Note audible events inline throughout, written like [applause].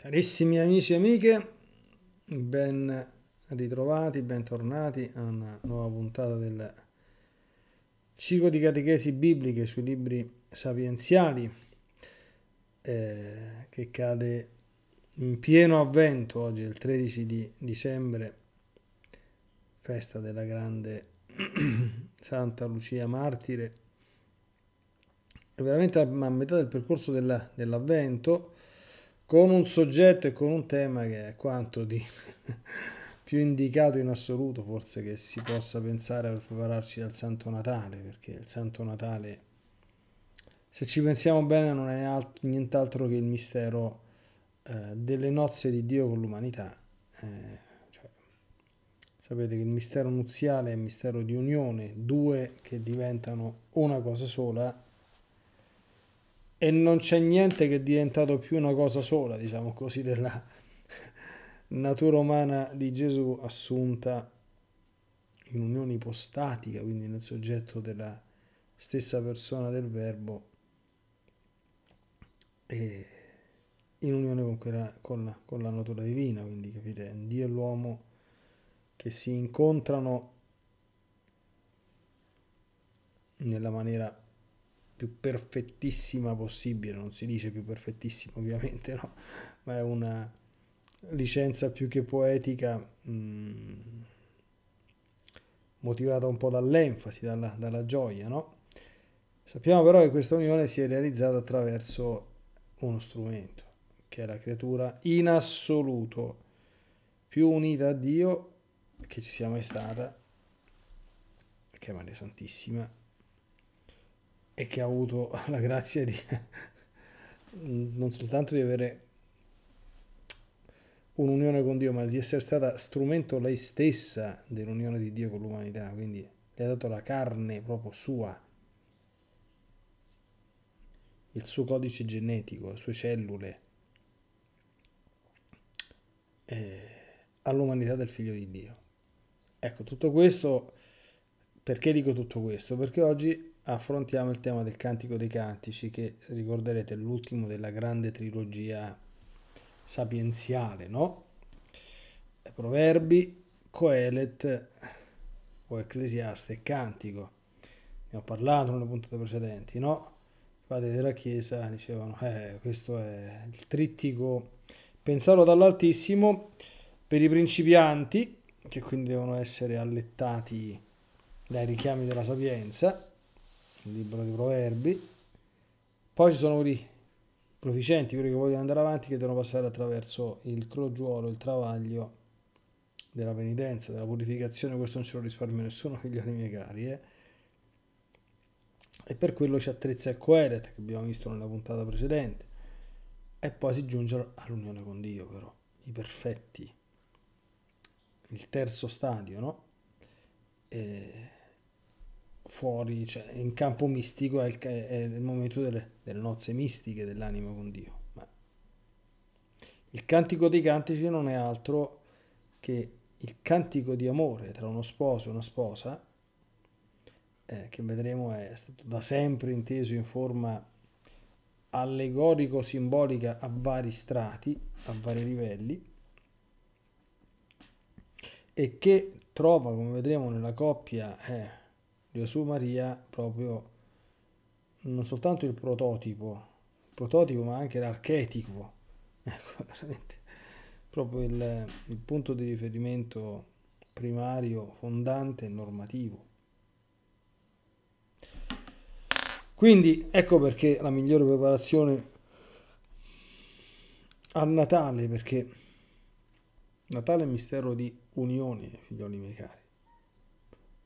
Carissimi amici e amiche, ben ritrovati, bentornati a una nuova puntata del ciclo di catechesi bibliche sui libri sapienziali eh, che cade in pieno avvento oggi, il 13 di dicembre, festa della grande [clears throat] Santa Lucia Martire. veramente a metà del percorso dell'avvento con un soggetto e con un tema che è quanto di [laughs] più indicato in assoluto forse che si possa pensare per prepararci al Santo Natale, perché il Santo Natale, se ci pensiamo bene, non è alt- nient'altro che il mistero eh, delle nozze di Dio con l'umanità. Eh, cioè, sapete che il mistero nuziale è il mistero di unione, due che diventano una cosa sola e non c'è niente che è diventato più una cosa sola, diciamo così, della natura umana di Gesù assunta in unione ipostatica, quindi nel soggetto della stessa persona del verbo e in unione con, quella, con, la, con la natura divina, quindi capite, Dio e l'uomo che si incontrano nella maniera più perfettissima possibile, non si dice più perfettissima [laughs] ovviamente, no? ma è una licenza più che poetica mh, mm, motivata un po' dall'enfasi, dalla, dalla gioia. No? Sappiamo però che questa unione si è realizzata attraverso uno strumento, che è la creatura in assoluto più unita a Dio che ci sia mai stata, che è Maria Santissima e che ha avuto [laughs] la grazia di [laughs] non soltanto di avere un'unione con Dio, ma di essere stata strumento lei stessa dell'unione di Dio con l'umanità, quindi le ha dato la carne proprio sua, il suo codice genetico, le sue cellule eh, all'umanità del figlio di Dio. Ecco, tutto questo, perché dico tutto questo? Perché oggi affrontiamo il tema del Cantico dei Cantici, che ricorderete è l'ultimo della grande trilogia sapienziale, no? Proverbi, Coelet o Ecclesiaste e Cantico. Ne ho parlato nelle puntate precedenti, no? I padri della Chiesa dicevano, eh, questo è il trittico pensato dall'Altissimo per i principianti, che quindi devono essere allettati dai richiami della sapienza, libro dei proverbi. Poi ci sono quelli proficienti, quelli che vogliono andare avanti, che devono passare attraverso il crogiuolo, il travaglio della penitenza, della purificazione, questo non ce lo risparmia nessuno, [laughs] figlioli miei cari. Eh? E per quello ci attrezza il Coeret, che abbiamo visto nella puntata precedente. E poi si giunge all'unione con Dio, però, i perfetti. Il terzo stadio, no? E fuori, cioè in campo mistico è il, è il momento delle, delle, nozze mistiche dell'anima con Dio. Ma il cantico dei cantici non è altro che il cantico di amore tra uno sposo e una sposa, eh, che vedremo è stato da sempre inteso in forma allegorico-simbolica a vari strati, a vari livelli, e che trova, come vedremo nella coppia, eh, Gesù Maria proprio non soltanto il prototipo, prototipo ma anche l'archetipo, [laughs] ecco, veramente proprio il, il punto di riferimento primario, fondante e normativo. Quindi ecco perché la migliore preparazione a Natale, perché Natale è un mistero di unione, figlioli miei cari.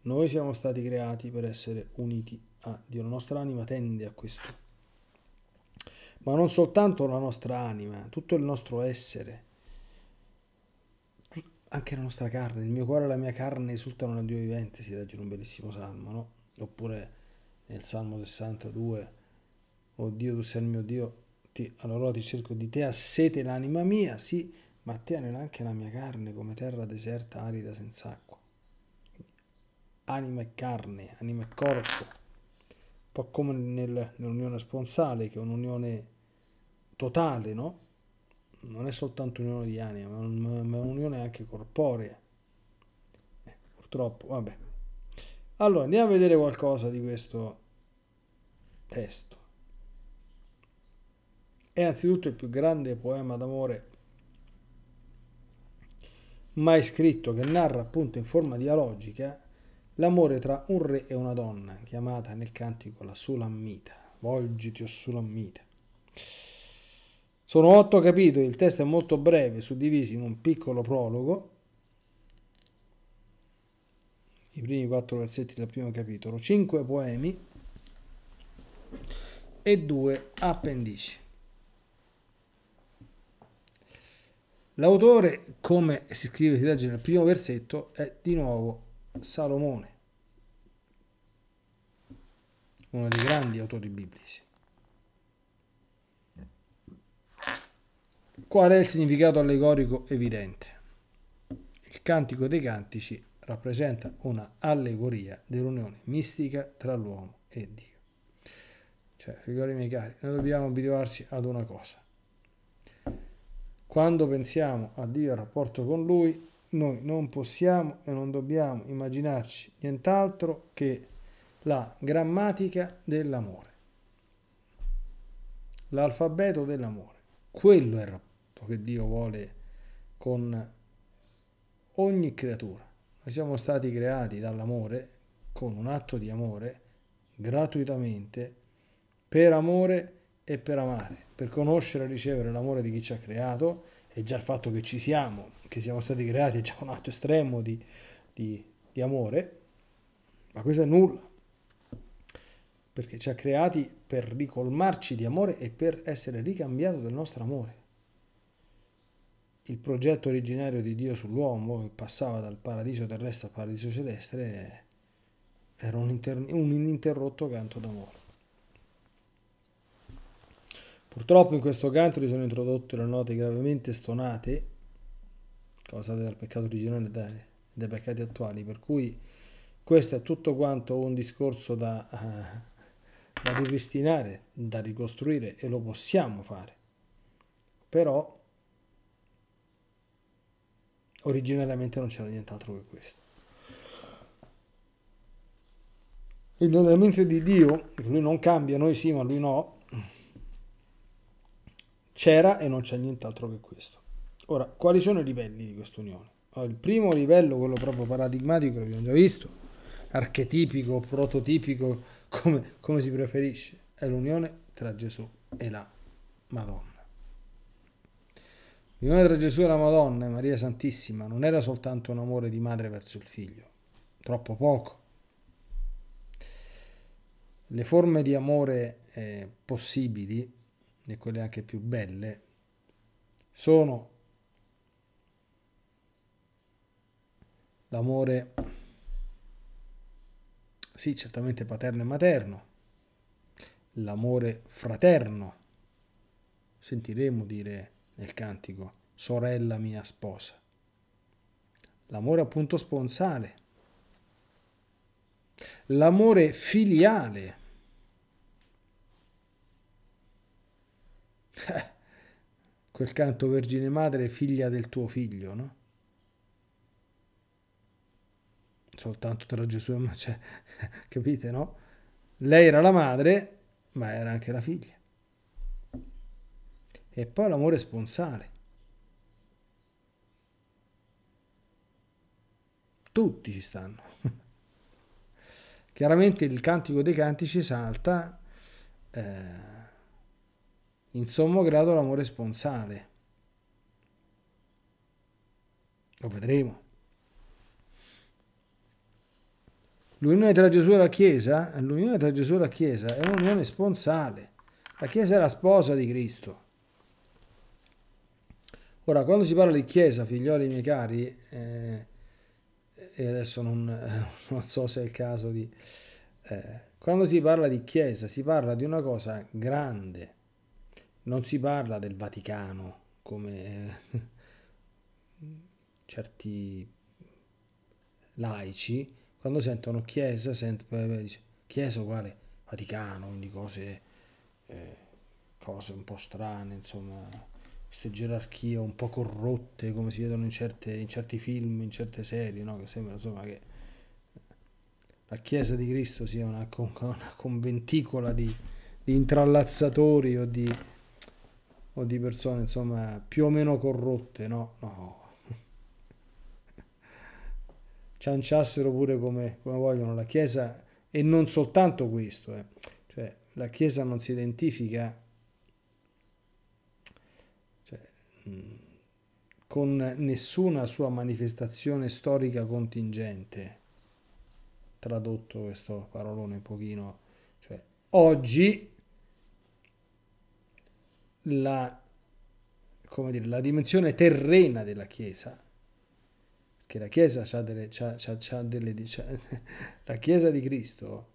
Noi siamo stati creati per essere uniti a ah, Dio, la nostra anima tende a questo. Ma non soltanto la nostra anima, tutto il nostro essere, anche la nostra carne, il mio cuore e la mia carne esultano a Dio vivente, si legge in un bellissimo salmo, no? Oppure nel Salmo 62, oh Dio, tu sei il mio Dio, ti, allora ti cerco di te, ha sete l'anima mia, sì, ma tienela anche la mia carne come terra deserta, arida, senza acqua anima e carne, anima e corpo, un po' come nel, nell'unione sponsale, che è un'unione totale, no? Non è soltanto un'unione di anima, ma è un'unione anche corporea. Eh, purtroppo, vabbè. Allora, andiamo a vedere qualcosa di questo testo. È anzitutto il più grande poema d'amore mai scritto che narra appunto in forma dialogica l'amore tra un re e una donna, chiamata nel cantico la Sulammita. Volgiti o Sulammita. Sono otto capitoli, il testo è molto breve, suddivisi in un piccolo prologo, i primi quattro versetti del primo capitolo, cinque poemi e due appendici. L'autore, come si scrive, si legge nel primo versetto, è di nuovo Salomone, uno dei grandi autori biblici. Qual è il significato allegorico evidente? Il Cantico dei Cantici rappresenta una allegoria dell'unione mistica tra l'uomo e Dio. Cioè, figli miei cari, noi dobbiamo abituarci ad una cosa. Quando pensiamo a Dio e al rapporto con Lui, noi non possiamo e non dobbiamo immaginarci nient'altro che la grammatica dell'amore, l'alfabeto dell'amore. Quello è il rapporto che Dio vuole con ogni creatura. Noi siamo stati creati dall'amore, con un atto di amore, gratuitamente, per amore e per amare, per conoscere e ricevere l'amore di chi ci ha creato e già il fatto che ci siamo che siamo stati creati è un atto estremo di, di, di amore, ma questo è nulla, perché ci ha creati per ricolmarci di amore e per essere ricambiato del nostro amore. Il progetto originario di Dio sull'uomo, che passava dal paradiso terrestre al paradiso celeste, era un, inter- un ininterrotto canto d'amore. Purtroppo in questo canto si sono introdotte le note gravemente stonate causate dal peccato originale e dai, peccati attuali. Per cui questo è tutto quanto un discorso da, uh, da ripristinare, da ricostruire e lo possiamo fare. Però originariamente non c'era nient'altro che questo. Il mente di Dio, lui non cambia, noi sì, ma lui no, c'era e non c'è nient'altro che questo. Ora, quali sono i livelli di quest'unione? Allora, il primo livello, quello proprio paradigmatico, l'abbiamo già visto, archetipico, prototipico, [laughs] come, come si preferisce, è l'unione tra Gesù e la Madonna. L'unione tra Gesù e la Madonna e Maria Santissima non era soltanto un amore di madre verso il figlio, troppo poco. Le forme di amore eh, possibili, e quelle anche più belle, sono l'amore, sì, certamente paterno e materno, l'amore fraterno, sentiremo dire nel cantico, sorella mia sposa, l'amore appunto sponsale, l'amore filiale. Eh, quel canto Vergine Madre, figlia del tuo figlio, no? soltanto tra Gesù e Maria, [laughs] cioè, capite, no? Lei era la madre, ma era anche la figlia. E poi l'amore sponsale. Tutti ci stanno. [laughs] Chiaramente il cantico dei cantici salta eh, in sommo grado l'amore sponsale. Lo vedremo. L'unione tra Gesù e la Chiesa, l'unione tra Gesù e la Chiesa è un'unione sponsale. La Chiesa è la sposa di Cristo. Ora, quando si parla di Chiesa, figlioli miei cari, eh, e adesso non, [laughs] non, so se è il caso di... Eh, quando si parla di Chiesa si parla di una cosa grande, non si parla del Vaticano come eh, [laughs] certi laici quando sentono chiesa, sent, eh, dice, chiesa uguale Vaticano, quindi cose, eh, cose un po' strane, insomma, queste gerarchie un po' corrotte come si vedono in, certe, in certi film, in certe serie, no? che sembra insomma che eh, la Chiesa di Cristo sia una, una conventicola di, di, intrallazzatori o di, o di persone insomma più o meno corrotte, no? No, cianciassero pure come, come vogliono la Chiesa e non soltanto questo, eh. cioè, la Chiesa non si identifica cioè, con nessuna sua manifestazione storica contingente, tradotto questo parolone un pochino, cioè, oggi la, dire, la dimensione terrena della Chiesa che la Chiesa ha delle, c'ha, c'ha, c'ha delle [laughs] la Chiesa di Cristo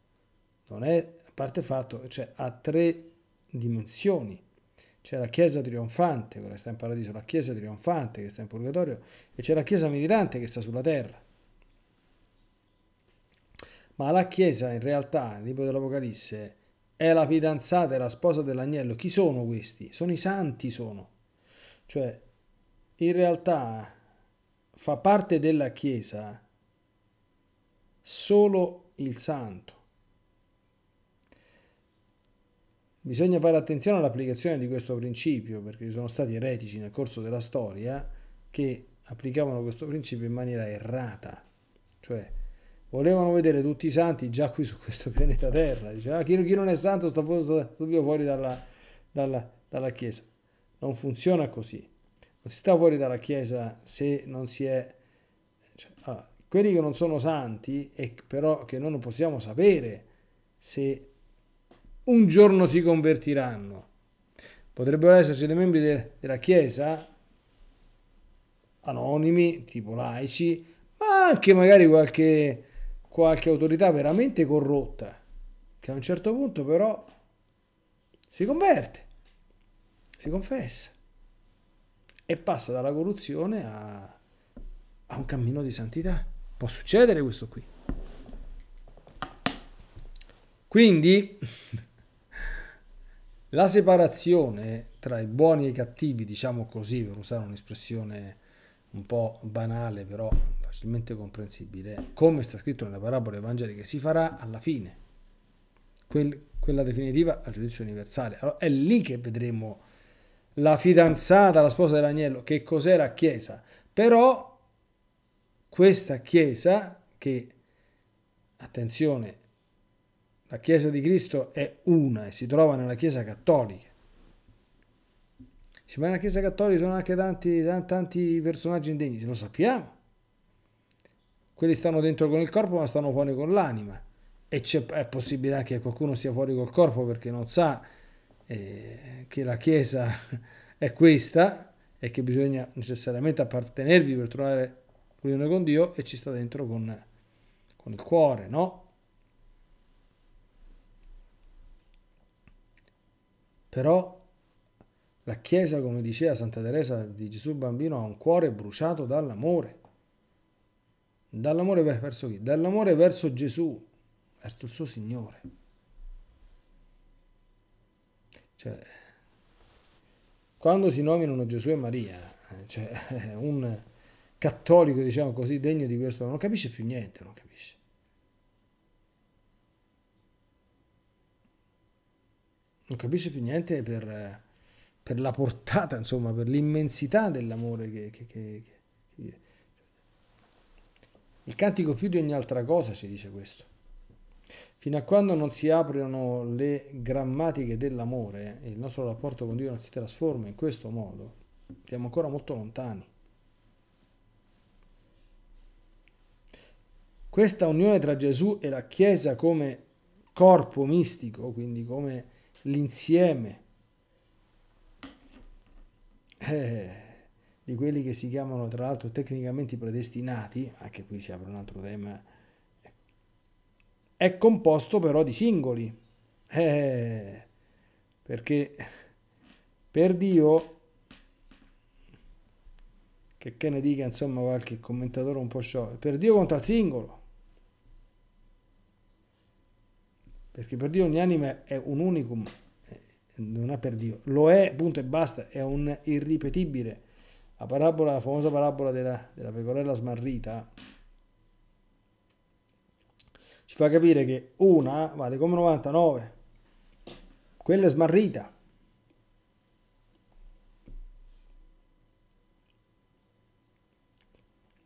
non è, a parte fatto, cioè ha tre dimensioni. C'è la Chiesa trionfante, quella che sta in paradiso, la Chiesa trionfante che sta in purgatorio, e c'è la Chiesa militante che sta sulla terra. Ma la Chiesa in realtà, nel libro dell'Apocalisse, è la fidanzata e la sposa dell'agnello. Chi sono questi? Sono i santi, sono. Cioè, in realtà fa parte della Chiesa solo il santo. Bisogna fare attenzione all'applicazione di questo principio, perché ci sono stati eretici nel corso della storia che applicavano questo principio in maniera errata, cioè volevano vedere tutti i santi già qui su questo pianeta Terra, diceva ah, chi, chi, non è santo sta subito fuori dalla, dalla, dalla Chiesa. Non funziona così non si sta fuori dalla Chiesa se non si è... Cioè, allora, quelli che non sono santi e però che noi non possiamo sapere se un giorno si convertiranno. Potrebbero esserci dei membri de della Chiesa anonimi, tipo laici, ma anche magari qualche, qualche autorità veramente corrotta, che a un certo punto però si converte, si confessa e passa dalla corruzione a, a un cammino di santità. Può succedere questo qui. Quindi [laughs] la separazione tra i buoni e i cattivi, diciamo così, per usare un'espressione un po' banale, però facilmente comprensibile, come sta scritto nella parabola evangelica, si farà alla fine, quella definitiva al giudizio universale. Allora è lì che vedremo la fidanzata, la sposa dell'agnello, che cos'era chiesa. Però questa chiesa, che, attenzione, la chiesa di Cristo è una e si trova nella chiesa cattolica. Sì, ma nella chiesa cattolica sono anche tanti, tanti personaggi indegni, lo sappiamo. Quelli stanno dentro con il corpo ma stanno fuori con l'anima. E è possibile anche che qualcuno sia fuori col corpo perché non sa eh, che la Chiesa [laughs] è questa e che bisogna necessariamente appartenervi per trovare l'unione con Dio e ci sta dentro con, con il cuore, no? Però la Chiesa, come diceva Santa Teresa di Gesù Bambino, ha un cuore bruciato dall'amore. Dall'amore verso chi? Dall'amore verso Gesù, verso il suo Signore. Cioè, quando si nominano Gesù e Maria, eh, cioè, [laughs] un cattolico, diciamo così, degno di questo, non capisce più niente, non capisce. Non capisce più niente per, per la portata, insomma, per l'immensità dell'amore che, che, che, che... Il cantico più di ogni altra cosa ci dice questo. Fino a quando non si aprono le grammatiche dell'amore, il nostro rapporto con Dio non si trasforma in questo modo, siamo ancora molto lontani. Questa unione tra Gesù e la Chiesa come corpo mistico, quindi come l'insieme eh, di quelli che si chiamano tra l'altro tecnicamente i predestinati, anche qui si apre un altro tema è composto però di singoli. Eh, perché per Dio, che, che ne dica insomma qualche commentatore un po' sciocco, per Dio conta il singolo. Perché per Dio ogni anima è un unicum, eh, non è per Dio, lo è, punto e basta, è un irripetibile. La, parabola, la famosa parabola della, della pecorella smarrita ci fa capire che una vale come 99, quella è smarrita.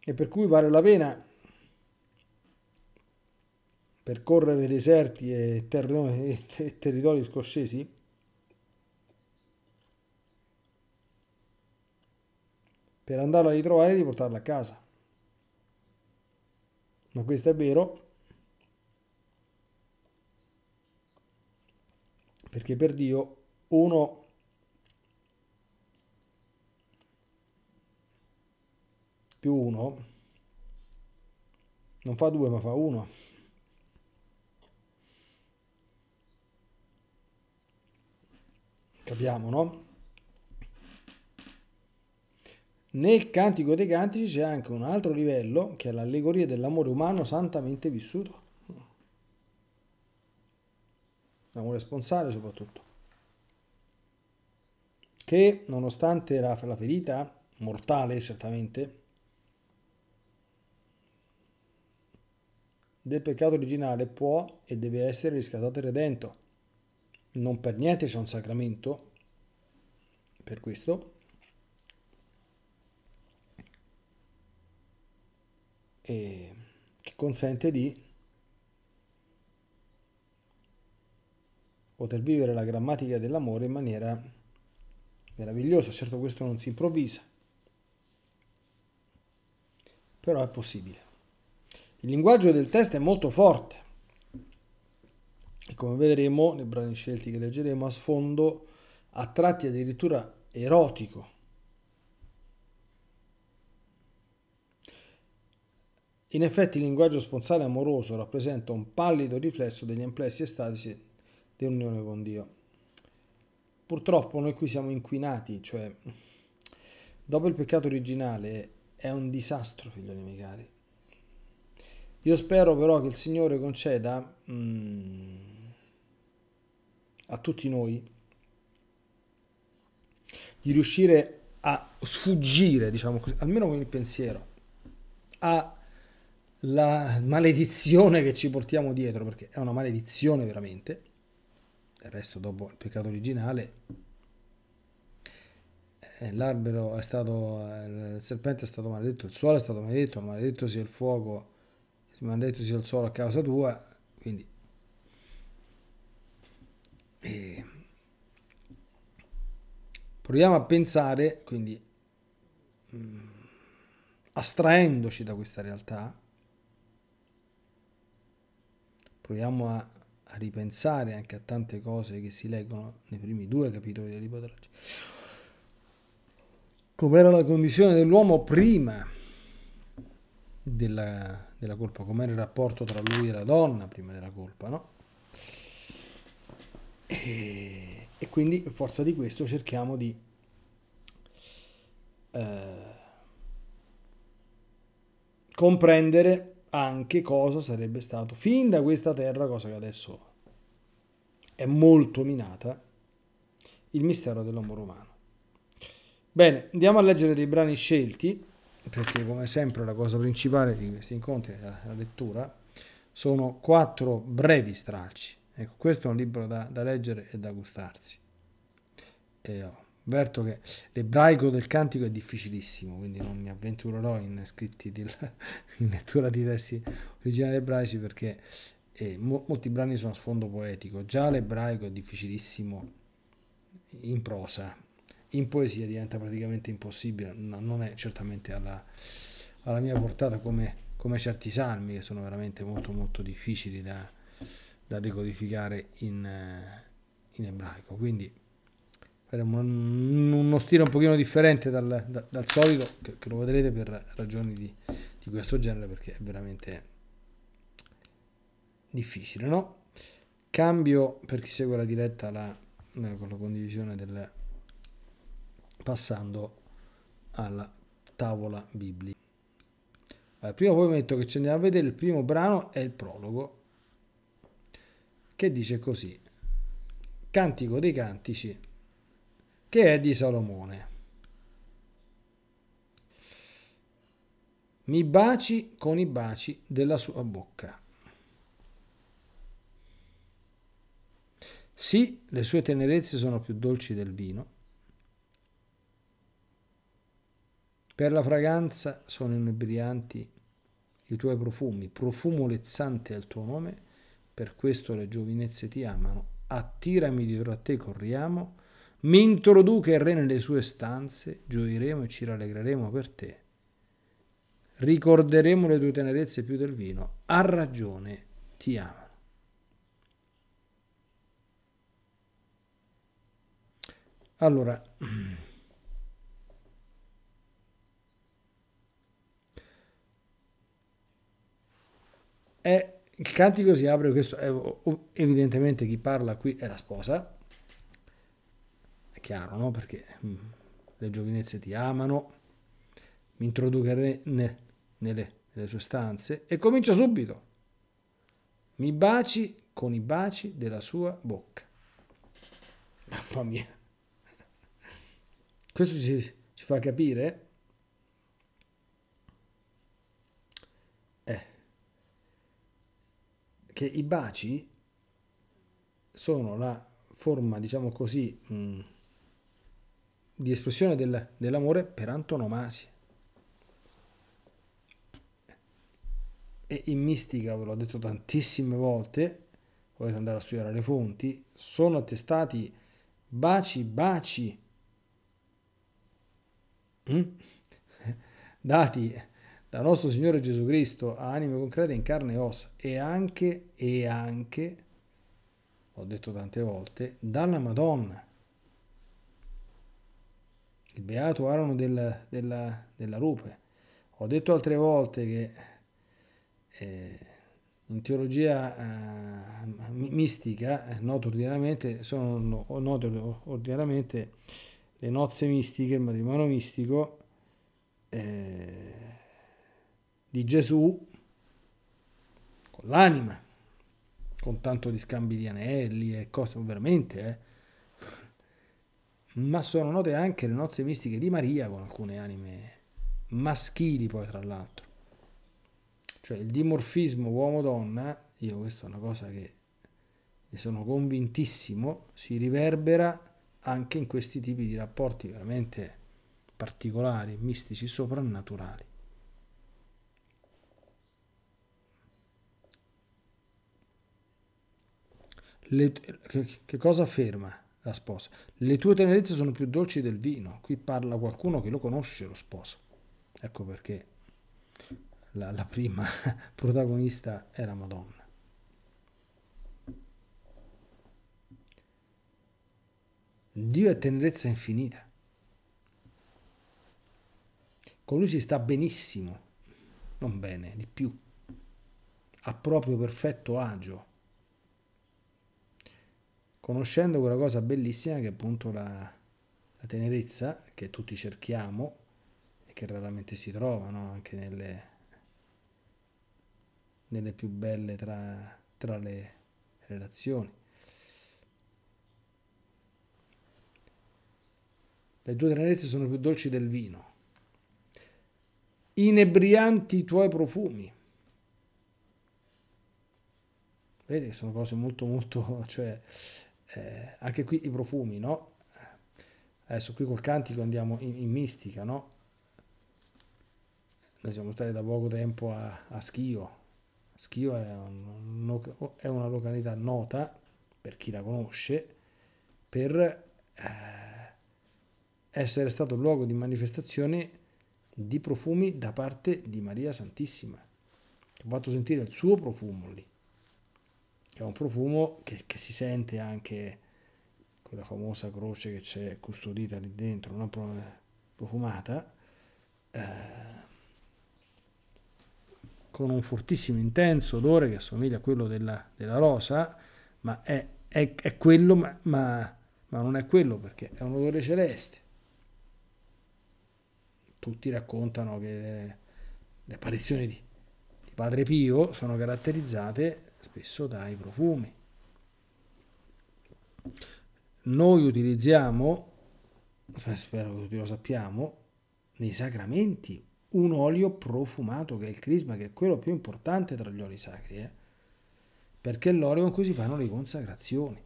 E per cui vale la pena percorrere deserti e, terreni, e territori scoscesi per andarla a ritrovare e riportarla a casa. Ma questo è vero perché per Dio uno più 1 non fa 2 ma fa 1 capiamo no? nel cantico dei cantici c'è anche un altro livello che è l'allegoria dell'amore umano santamente vissuto un responsabile soprattutto, che nonostante la, la ferita mortale certamente del peccato originale può e deve essere riscattato e redento. Non per niente c'è un sacramento per questo. E che consente di poter vivere la grammatica dell'amore in maniera meravigliosa. Certo questo non si improvvisa, però è possibile. Il linguaggio del testo è molto forte e come vedremo nei brani scelti che leggeremo a sfondo, a tratti addirittura erotico. In effetti il linguaggio sponsale amoroso rappresenta un pallido riflesso degli amplessi estatici dell'unione con Dio. Purtroppo noi qui siamo inquinati, cioè dopo il peccato originale è un disastro, figlioli miei cari. Io spero però che il Signore conceda mm, a tutti noi di riuscire a sfuggire, diciamo così, almeno con il pensiero, alla maledizione che ci portiamo dietro, perché è una maledizione veramente, il resto dopo il peccato originale, eh, l'albero è stato, eh, il serpente è stato maledetto, il suolo è stato maledetto, maledetto sia il fuoco, maledetto sia il suolo a causa tua, quindi... E eh, proviamo a pensare, quindi mm, astraendoci da questa realtà, proviamo a a ripensare anche a tante cose che si leggono nei primi due capitoli del libro della com'era la condizione dell'uomo prima della, della colpa, com'era il rapporto tra lui e la donna prima della colpa, no? E, e quindi in forza di questo cerchiamo di eh, comprendere anche cosa sarebbe stato fin da questa terra, cosa che adesso è molto minata, il mistero dell'amore umano. Bene, andiamo a leggere dei brani scelti, perché come sempre la cosa principale di questi incontri è la lettura, sono quattro brevi stralci. Ecco, questo è un libro da, da leggere e da gustarsi. E, oh avverto che l'ebraico del cantico è difficilissimo, quindi non mi avventurerò in scritti di, [laughs] in lettura di testi originali ebraici perché eh, mo, molti brani sono a sfondo poetico. Già l'ebraico è difficilissimo in prosa, in poesia diventa praticamente impossibile, no, non è certamente alla, alla mia portata come, come, certi salmi che sono veramente molto molto difficili da, da decodificare in, eh, in ebraico. Quindi faremo un, uno stile un pochino differente dal, da, dal solito, che, che, lo vedrete per ragioni di, di, questo genere, perché è veramente difficile, no? Cambio, per chi segue la diretta, la, la, con la condivisione del... passando alla tavola biblica. Allora, prima poi metto che ci andiamo a vedere il primo brano è il prologo, che dice così. Cantico dei cantici che è di Salomone. Mi baci con i baci della sua bocca. Sì, le sue tenerezze sono più dolci del vino. Per la fragranza sono inebrianti i tuoi profumi, profumo lezzante è il tuo nome, per questo le giovinezze ti amano. Attirami dietro a te, corriamo mi introduca il re nelle sue stanze, gioiremo e ci rallegreremo per te. Ricorderemo le tue tenerezze più del vino. Ha ragione, ti amano. Allora, è, il cantico si apre, questo è, evidentemente chi parla qui è la sposa, chiaro, no? Perché mm, le giovinezze ti amano, mi introducerei ne, nelle, nelle sue stanze e comincio subito. Mi baci con i baci della sua bocca. Mamma mia. Questo ci, ci fa capire eh, che i baci sono la forma, diciamo così, mh, mm, di espressione del, dell'amore per antonomasia. E in mistica, ve l'ho detto tantissime volte, potete andare a studiare le fonti, sono attestati baci, baci, mm? [laughs] dati da nostro Signore Gesù Cristo a anime concrete in carne e ossa e anche, e anche, ho detto tante volte, dalla Madonna il beato Arano del, della, della, rupe. Ho detto altre volte che eh, in teologia eh, mistica, eh, noto ordinariamente, sono note ordinariamente le nozze mistiche, il matrimonio mistico eh, di Gesù con l'anima, con tanto di scambi di anelli e cose, veramente, eh ma sono note anche le nozze mistiche di Maria con alcune anime maschili poi tra l'altro. Cioè il dimorfismo uomo-donna, io questa è una cosa che ne sono convintissimo, si riverbera anche in questi tipi di rapporti veramente particolari, mistici, soprannaturali. Le, che, che cosa afferma? la sposa. Le tue tenerezze sono più dolci del vino. Qui parla qualcuno che lo conosce, lo sposo. Ecco perché la, la prima [laughs] protagonista era Madonna. Dio è tenerezza infinita. Con lui si sta benissimo, non bene, di più, a proprio perfetto agio conoscendo quella cosa bellissima che è appunto la, la tenerezza che tutti cerchiamo e che raramente si trovano anche nelle, nelle più belle tra, tra le relazioni. Le tue tenerezze sono più dolci del vino, inebrianti i tuoi profumi. Vedete che sono cose molto molto, [laughs] cioè, eh, anche qui i profumi, no? Adesso qui col cantico andiamo in, in mistica, no? Noi siamo stati da poco tempo a, a Schio. Schio è, un, è, una località nota, per chi la conosce, per eh, essere stato luogo di manifestazione di profumi da parte di Maria Santissima. Ho fatto sentire il suo profumo lì che ha un profumo che, che si sente anche quella famosa croce che c'è custodita lì dentro, una profumata, eh, con un fortissimo intenso odore che assomiglia a quello della, della rosa, ma è, è, è quello, ma, ma, ma non è quello perché è un odore celeste. Tutti raccontano che le, le apparizioni di, di Padre Pio sono caratterizzate spesso dai profumi. Noi utilizziamo, [laughs] spero che tutti lo sappiamo, nei sacramenti un olio profumato che è il crisma, che è quello più importante tra gli oli sacri, eh? perché è l'olio con cui si fanno le consacrazioni.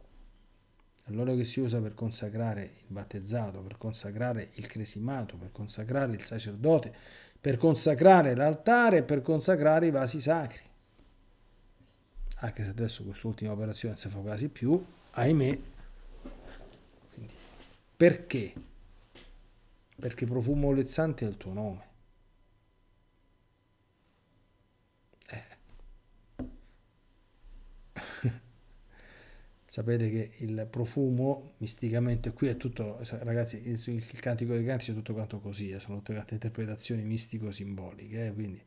L'olio che si usa per consacrare il battezzato, per consacrare il cresimato, per consacrare il sacerdote, per consacrare l'altare, per consacrare i vasi sacri anche se adesso quest'ultima operazione si fa quasi più, ahimè, Quindi, perché? Perché profumo olezzante è il tuo nome. Eh. [laughs] Sapete che il profumo misticamente qui è tutto, ragazzi, il, il cantico dei cantici è tutto quanto così, eh, sono tutte interpretazioni mistico-simboliche, eh, quindi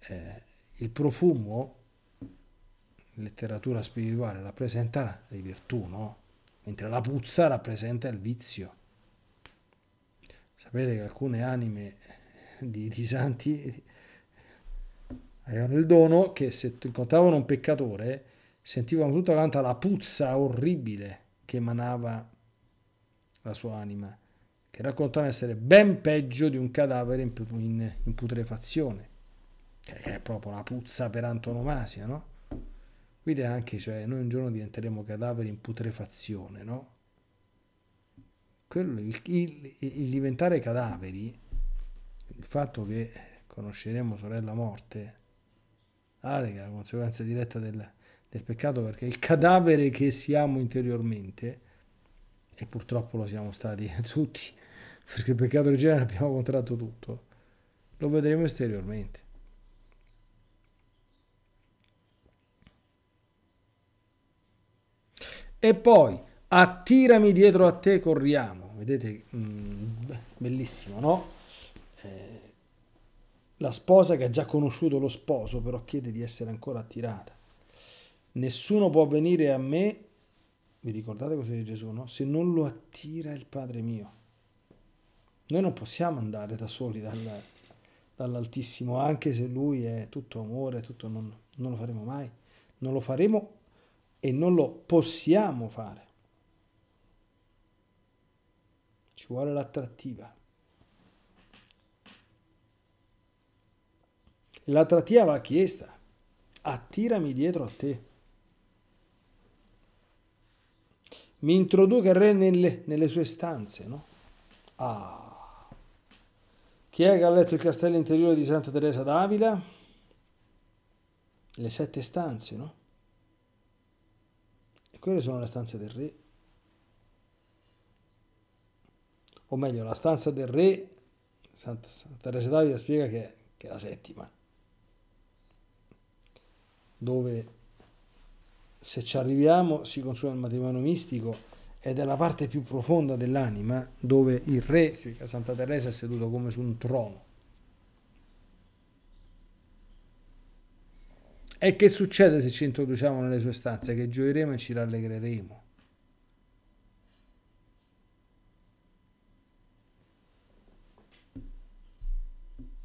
eh, il profumo letteratura spirituale rappresenta le virtù, no? Mentre la puzza rappresenta il vizio. Sapete che alcune anime di, di santi avevano il dono che se incontravano un peccatore sentivano tutta quanta la puzza orribile che emanava la sua anima, che raccontava essere ben peggio di un cadavere in, in, in putrefazione, che è proprio la puzza per antonomasia, no? Vede anche, cioè, noi un giorno diventeremo cadaveri in putrefazione, no? Quello, il, il, il diventare cadaveri, il fatto che conosceremo sorella morte, è la conseguenza diretta del, del peccato perché il cadavere che siamo interiormente, e purtroppo lo siamo stati [laughs] tutti, perché il peccato originale abbiamo contratto tutto, lo vedremo esteriormente. E poi attirami dietro a te, corriamo. Vedete, mh, mm, bellissimo, no? Eh, la sposa che ha già conosciuto lo sposo, però chiede di essere ancora attirata. Nessuno può venire a me, vi ricordate cosa dice Gesù, no? Se non lo attira il Padre mio. Noi non possiamo andare da soli dal, dall'Altissimo, anche se Lui è tutto amore, tutto non, non lo faremo mai. Non lo faremo e non lo possiamo fare. Ci vuole l'attrattiva. L'attrattiva va chiesta. Attirami dietro a te. Mi introduca il re nelle, nelle sue stanze, no? Ah. Chi è che ha letto il castello interiore di Santa Teresa d'Avila? Le sette stanze, no? E quelle sono le stanze del re. O meglio, la stanza del re, Santa, Santa Teresa Davida spiega che, che è la settima, dove se ci arriviamo si consuma il matrimonio mistico ed è la parte più profonda dell'anima dove il re, spiega Santa Teresa, è seduto come su un trono. E che succede se ci introduciamo nelle sue stanze? Che gioiremo e ci rallegreremo.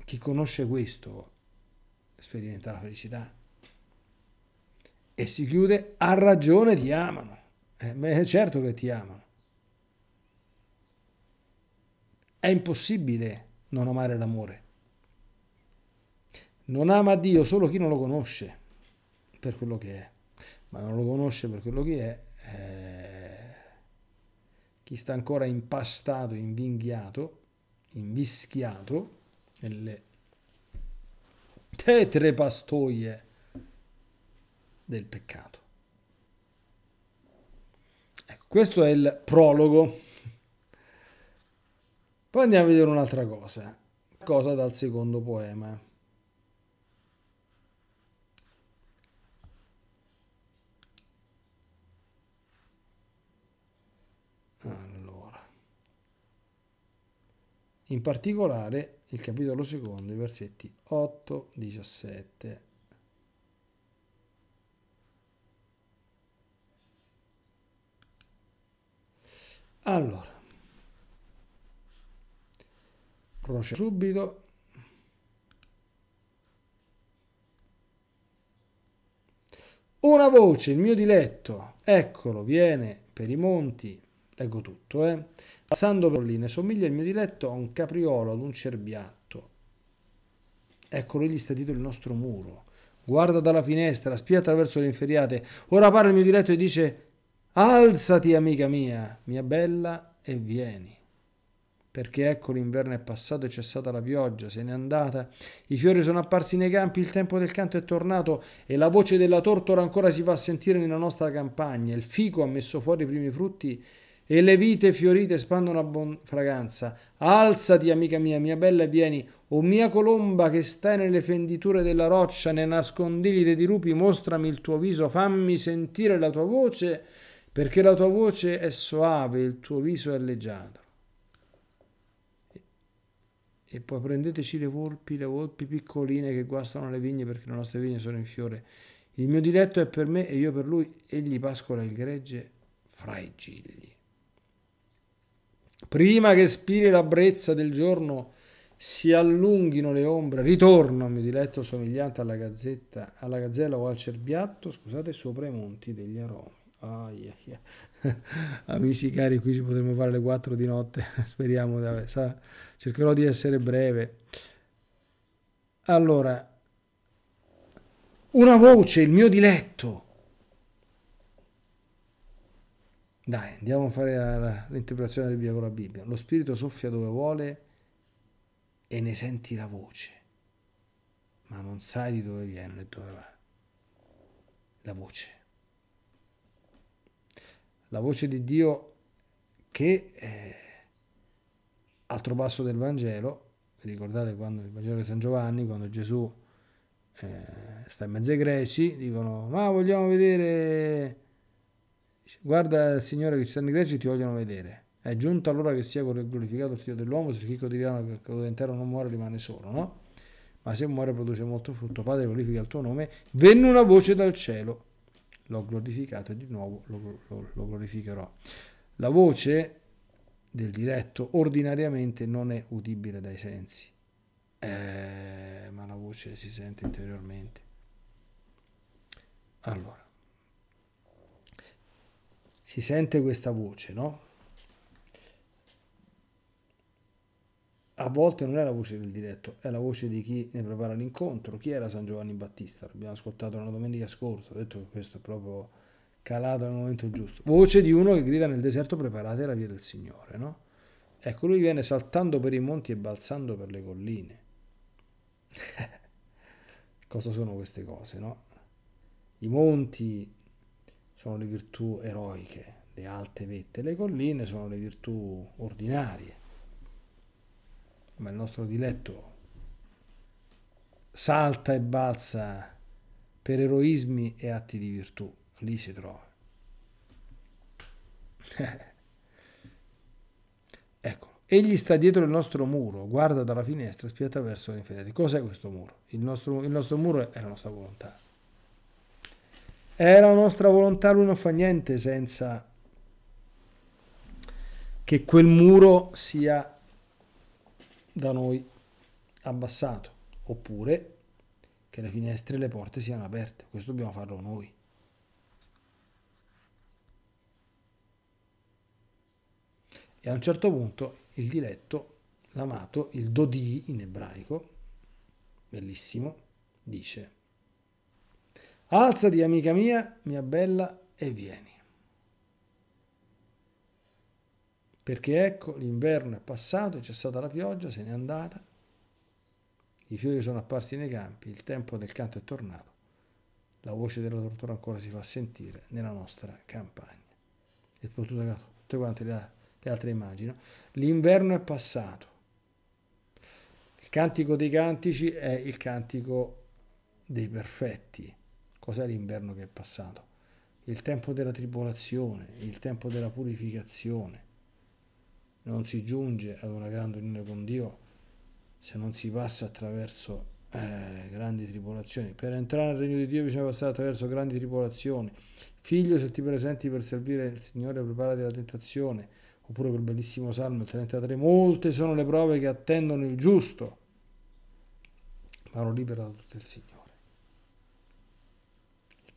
Chi conosce questo sperimenta la felicità. E si chiude, ha ragione ti amano. Eh, è certo che ti amano. È impossibile non amare l'amore. Non ama Dio solo chi non lo conosce per quello che è, ma non lo conosce per quello che è, eh, chi sta ancora impastato, invinghiato, invischiato nelle tetre pastoie del peccato. Ecco, questo è il prologo. Poi andiamo a vedere un'altra cosa, cosa dal secondo poema. in particolare il capitolo secondo, i versetti 8, 17. Allora, procedo subito. Una voce, il mio diletto, eccolo, viene per i monti, leggo tutto, eh? Passando per lì, ne somiglia il mio diletto a un capriolo, ad un cerbiatto. Eccolo lì sta dietro il nostro muro. Guarda dalla finestra, spia attraverso le inferiate. Ora parla il mio diletto e dice: Alzati, amica mia, mia bella, e vieni. Perché ecco l'inverno è passato è cessata la pioggia, se n'è andata, i fiori sono apparsi nei campi, il tempo del canto è tornato e la voce della tortora ancora si fa sentire nella nostra campagna. Il fico ha messo fuori i primi frutti e le vite fiorite spandono a buon fragranza. Alzati, amica mia, mia bella, e vieni, o mia colomba che stai nelle fenditure della roccia, nei nascondigli dei dirupi, mostrami il tuo viso, fammi sentire la tua voce, perché la tua voce è soave, il tuo viso è leggiato. E poi prendeteci le volpi, le volpi piccoline che guastano le vigne perché le nostre vigne sono in fiore. Il mio diletto è per me e io per lui, egli pascola il gregge fra i gigli prima che spiri la brezza del giorno si allunghino le ombre, ritorno a mio diletto somigliante alla, gazzetta, alla gazzella o al cerbiatto, scusate, sopra i monti degli aromi. Oh, yeah, yeah. Amici cari, qui ci potremmo fare le 4 di notte, [laughs] speriamo, sa, cercherò di essere breve. Allora, una voce, il mio diletto, Dai, andiamo a fare l'interpretazione del Via con la Bibbia. Lo spirito soffia dove vuole e ne senti la voce, ma non sai di dove viene né dove va. La voce. La voce di Dio che eh, altro passo del Vangelo, ricordate quando il Vangelo di San Giovanni, quando Gesù eh, sta in mezzo ai greci, dicono ma vogliamo vedere Dice, Guarda, Signore, che ci stanno i greci ti vogliono vedere. È giunto allora che sia glorificato il figlio dell'uomo, se il chicco diranno che quello intero non muore rimane solo, no? Ma se muore produce molto frutto. Padre, glorifica il tuo nome. Venne una voce dal cielo. L'ho glorificato e di nuovo lo, lo, lo glorificherò. La voce del diretto ordinariamente non è udibile dai sensi, eh, ma la voce si sente interiormente. Allora si sente questa voce, no? A volte non è la voce del diretto, è la voce di chi ne prepara l'incontro. Chi era San Giovanni Battista? L'abbiamo ascoltato la domenica scorsa, ho detto che questo è proprio calato nel momento giusto. Voce di uno che grida nel deserto preparate la via del Signore, no? Ecco, lui viene saltando per i monti e balzando per le colline. [laughs] Cosa sono queste cose, no? I monti, sono le virtù eroiche, le alte vette, le colline sono le virtù ordinarie, ma il nostro diletto salta e balza per eroismi e atti di virtù, lì si trova. [laughs] ecco, egli sta dietro il nostro muro, guarda dalla finestra, spia attraverso l'inferno. Cos'è questo muro? Il nostro, il nostro muro è la nostra volontà. È la nostra volontà, lui non fa niente senza che quel muro sia da noi abbassato, oppure che le finestre e le porte siano aperte. Questo dobbiamo farlo noi. E a un certo punto il diletto, l'amato, il Dodi in ebraico, bellissimo, dice Alzati, amica mia, mia bella, e vieni. Perché ecco, l'inverno è passato, c'è stata la pioggia, se n'è andata, i fiori sono apparsi nei campi, il tempo del canto è tornato, la voce della tortura ancora si fa sentire nella nostra campagna. E soprattutto tutte, quante le, altre immagini. L'inverno è passato. Il cantico dei cantici è il cantico dei perfetti Cos'è l'inverno che è passato? Il tempo della tribolazione, il tempo della purificazione. Non si giunge ad una grande unione con Dio se non si passa attraverso eh, grandi tribolazioni. Per entrare nel regno di Dio bisogna passare attraverso grandi tribolazioni. Figlio, se ti presenti per servire il Signore, preparati alla tentazione. Oppure quel bellissimo Salmo 33, molte sono le prove che attendono il giusto, ma lo libera da tutto il Signore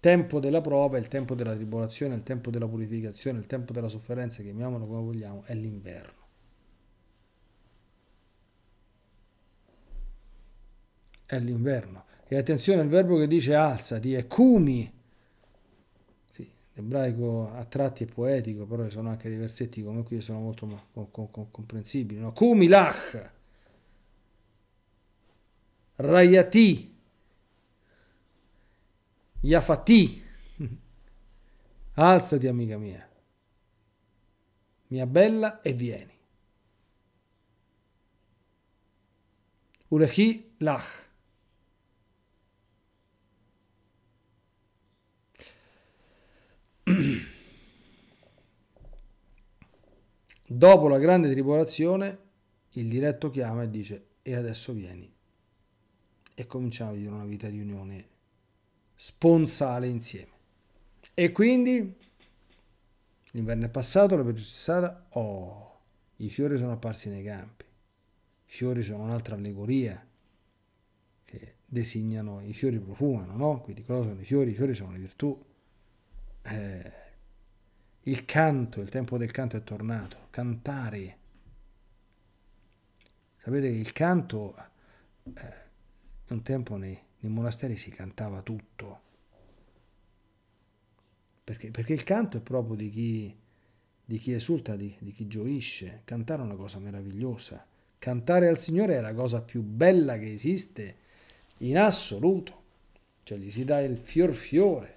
tempo della prova, il tempo della tribolazione, il tempo della purificazione, il tempo della sofferenza, chiamiamolo come vogliamo, è l'inverno. È l'inverno. E attenzione al verbo che dice alzati, è cumi. Sì, l'ebraico a tratti è poetico, però ci sono anche dei versetti come qui che sono molto comprensibili. No? Cumi lach, raiati, Yafati, [laughs] alzati amica mia, mia bella e vieni. Ulechi Lach. [clears throat] Dopo la grande tribolazione, il diretto chiama e dice: E adesso vieni. E cominciamo a vivere una vita di unione sponsale insieme. E quindi l'inverno è passato, la pioggia è cessata, oh, i fiori sono apparsi nei campi. I fiori sono un'altra allegoria che designano, i fiori profumano, no? Quindi cosa sono i fiori? I fiori sono le virtù. Eh, il canto, il tempo del canto è tornato, cantare. Sapete che il canto eh, un tempo nei, nei monasteri si cantava tutto. Perché? Perché il canto è proprio di chi, di chi esulta, di, di chi gioisce. Cantare è una cosa meravigliosa. Cantare al Signore è la cosa più bella che esiste in assoluto. Cioè gli si dà il fior fiore.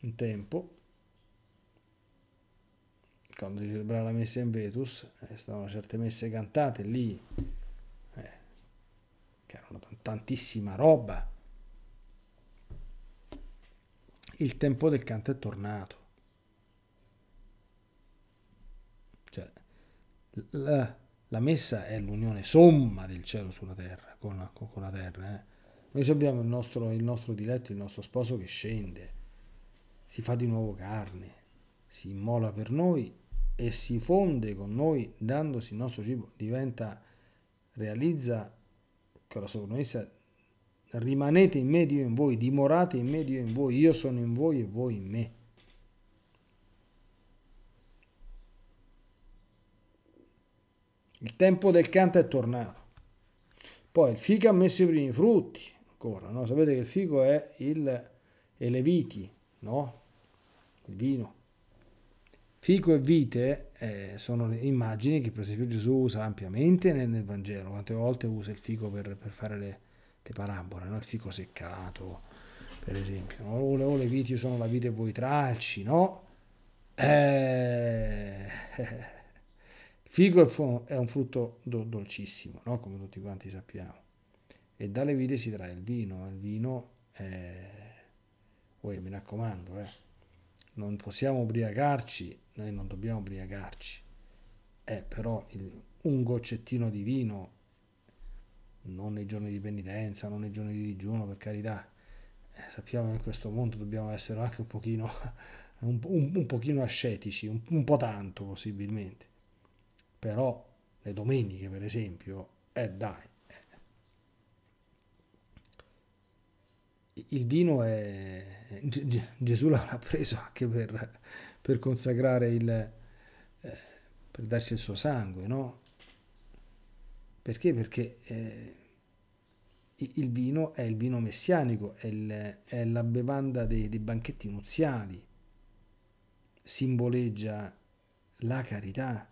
Un tempo, quando si celebrava la messa in Vetus, eh, stavano certe messe cantate lì c'erano tantissima roba. Il tempo del canto è tornato. Cioè, la, la messa è l'unione somma del cielo sulla terra, con, la, con la terra. Eh. Noi abbiamo il nostro, il nostro diletto, il nostro sposo che scende, si fa di nuovo carne, si immola per noi e si fonde con noi dandosi il nostro cibo, diventa, realizza che la sovranista rimanete in me, Dio in voi, dimorate in me, Dio in voi, io sono in voi e voi in me. Il tempo del canto è tornato. Poi il fico ha messo i primi frutti, ancora, no? sapete che il fico è il, è leviti, no? il vino. Fico e vite eh, sono le immagini che per esempio Gesù usa ampiamente nel, nel Vangelo, quante volte usa il fico per, per fare le, le parabole, no? il fico seccato per esempio, no? le, o le viti sono la vite e voi tralci, no? Eh, il [laughs] fico è un frutto dolcissimo, no? come tutti quanti sappiamo, e dalle vite si trae il vino, il vino, eh, oh, mi raccomando, eh non possiamo ubriacarci, noi non dobbiamo ubriacarci, eh, però il, un goccettino di vino, non nei giorni di penitenza, non nei giorni di digiuno, per carità, eh, sappiamo che in questo mondo dobbiamo essere anche un pochino, [laughs] un, un, un pochino ascetici, un, un po' tanto possibilmente, però le domeniche per esempio, eh dai, il vino è... Gesù l'avrà preso anche per, per consacrare il... Eh, per darci il suo sangue, no? Perché? Perché eh, il vino è il vino messianico, è, il, è la bevanda dei, dei banchetti nuziali, simboleggia la carità,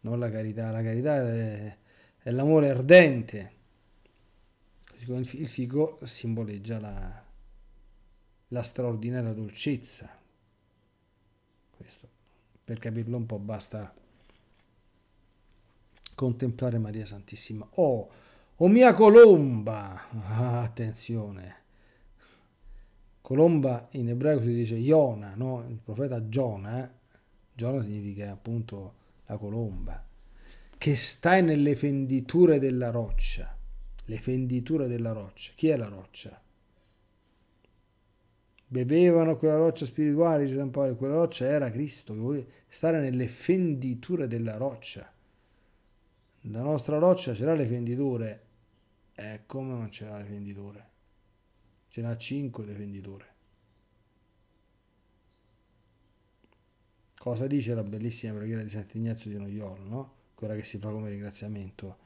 non la carità, la carità è, è l'amore ardente il fico simboleggia la, la straordinaria dolcezza. Questo, per capirlo un po' basta contemplare Maria Santissima. Oh, oh mia colomba! Ah, attenzione! Colomba in ebraico si dice Iona, no? il profeta Giona, eh? Giona significa appunto la colomba, che stai nelle fenditure della roccia le fenditure della roccia. Chi è la roccia? Bevevano quella roccia spirituale, dice San Paolo, quella roccia era Cristo, che vuol stare nelle fenditure della roccia. La nostra roccia ce l'ha le fenditure, eh, come non ce l'ha le fenditure? Ce C'era cinque le fenditure. Cosa dice la bellissima preghiera di Sant'Ignazio di Noiolo, no? Quella che si fa come ringraziamento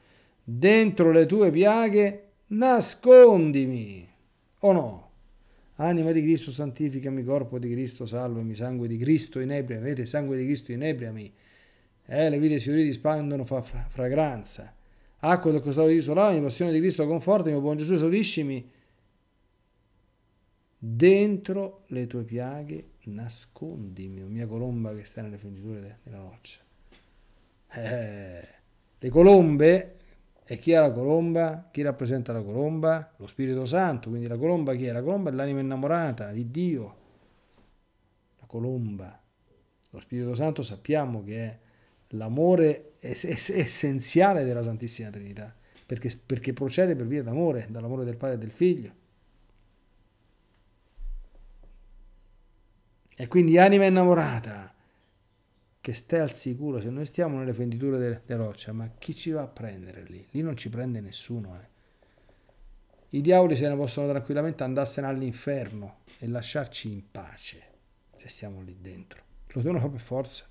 dentro le tue piaghe nascondimi. O no? Anima di Cristo, santificami, corpo di Cristo, salvami, sangue di Cristo, inebria. Vedete, sangue di Cristo, inebriami. Eh, le vite siurite dispandono fa fragranza. Acqua del costato di Cristo, lavami, passione di Cristo, confortami, buon Gesù, esauriscimi. Dentro le tue piaghe nascondimi, o mia colomba che sta nelle fenditure della roccia. Eh, le colombe e chi è la colomba? Chi rappresenta la colomba? Lo Spirito Santo. Quindi la colomba chi è? La colomba è l'anima innamorata di Dio. La colomba. Lo Spirito Santo sappiamo che è l'amore ess- ess- essenziale della Santissima Trinità, perché, perché procede per via d'amore, dall'amore del Padre e del Figlio. E quindi anima innamorata, che stai al sicuro se noi stiamo nelle fenditure della de roccia, ma chi ci va a prendere lì? Lì non ci prende nessuno. Eh. I diavoli se ne possono tranquillamente andarsene all'inferno e lasciarci in pace se stiamo lì dentro. Lo devono fare per forza.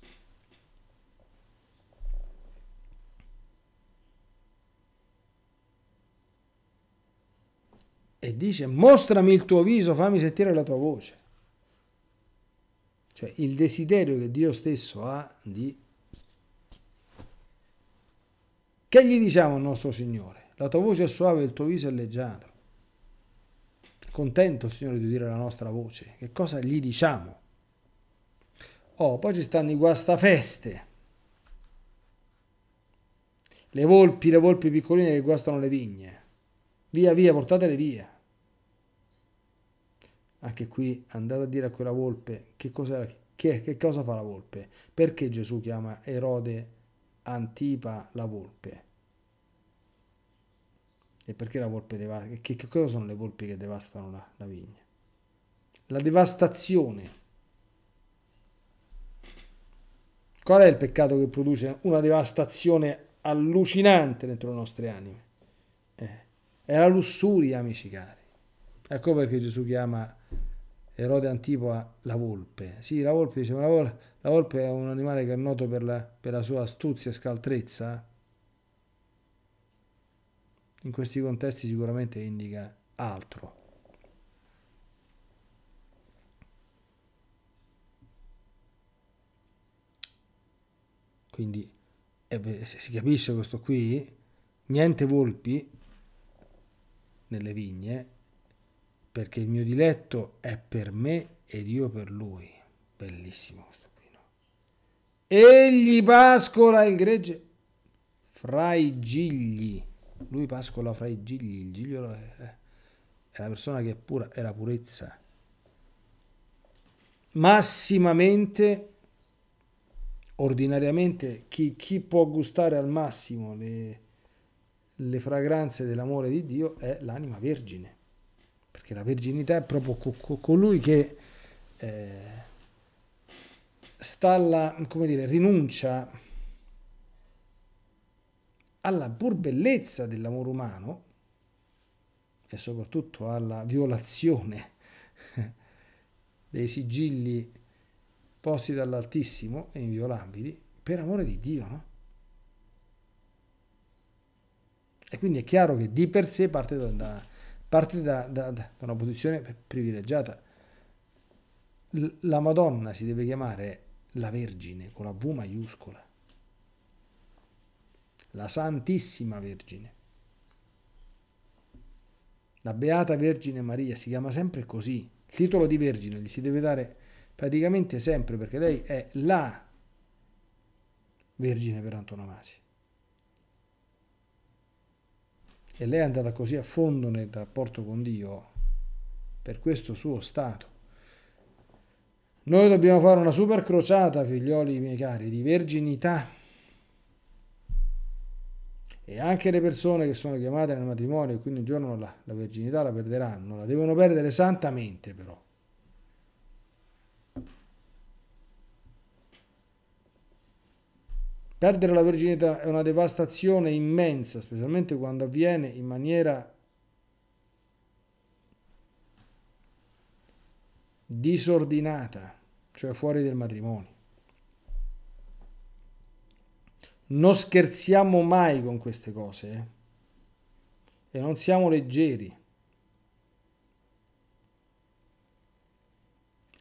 E dice, mostrami il tuo viso, fammi sentire la tua voce. Cioè il desiderio che Dio stesso ha di... Che gli diciamo al nostro Signore? La tua voce è suave, il tuo viso è leggiato. Contento il Signore di udire la nostra voce. Che cosa gli diciamo? Oh, poi ci stanno i guastafeste. Le volpi, le volpi piccoline che guastano le vigne. Via, via, portatele via anche ah, qui andate a dire a quella volpe che, che, che cosa fa la volpe, perché Gesù chiama Erode Antipa la volpe e perché la volpe devasta, che, che, cosa sono le volpi che devastano la, la vigna? La devastazione. Qual è il peccato che produce una devastazione allucinante dentro le nostre anime? Eh, è la lussuria, amici cari. Ecco perché Gesù chiama Erode Antipoa la volpe. Sì, la volpe, diceva, la, vol- la volpe è un animale che è noto per la, per la sua astuzia e scaltrezza. In questi contesti sicuramente indica altro. Quindi eh, si capisce questo qui, niente volpi nelle vigne, perché il mio diletto è per me ed io per lui. Bellissimo questo pino. Egli pascola il gregge fra i gigli. Lui pascola fra i gigli. Il giglio è, eh, è la persona che è pura, è la purezza. Massimamente, ordinariamente, chi, chi può gustare al massimo le, le fragranze dell'amore di Dio è l'anima vergine perché la verginità è proprio co co colui che eh, stalla, come dire, rinuncia alla burbellezza dell'amore umano e soprattutto alla violazione [laughs] dei sigilli posti dall'Altissimo e inviolabili per amore di Dio, no? E quindi è chiaro che di per sé parte da, da parte da, da, da una posizione privilegiata. la Madonna si deve chiamare la Vergine con la V maiuscola, la Santissima Vergine. La Beata Vergine Maria si chiama sempre così. Il titolo di Vergine gli si deve dare praticamente sempre perché lei è la Vergine per antonomasia. e lei è andata così a fondo nel rapporto con Dio per questo suo stato. Noi dobbiamo fare una super crociata, figlioli miei cari, di verginità. E anche le persone che sono chiamate nel matrimonio, e quindi un giorno la, la verginità la perderanno, la devono perdere santamente però. Perdere la virginità è una devastazione immensa, specialmente quando avviene in maniera disordinata, cioè fuori del matrimonio. Non scherziamo mai con queste cose eh? e non siamo leggeri.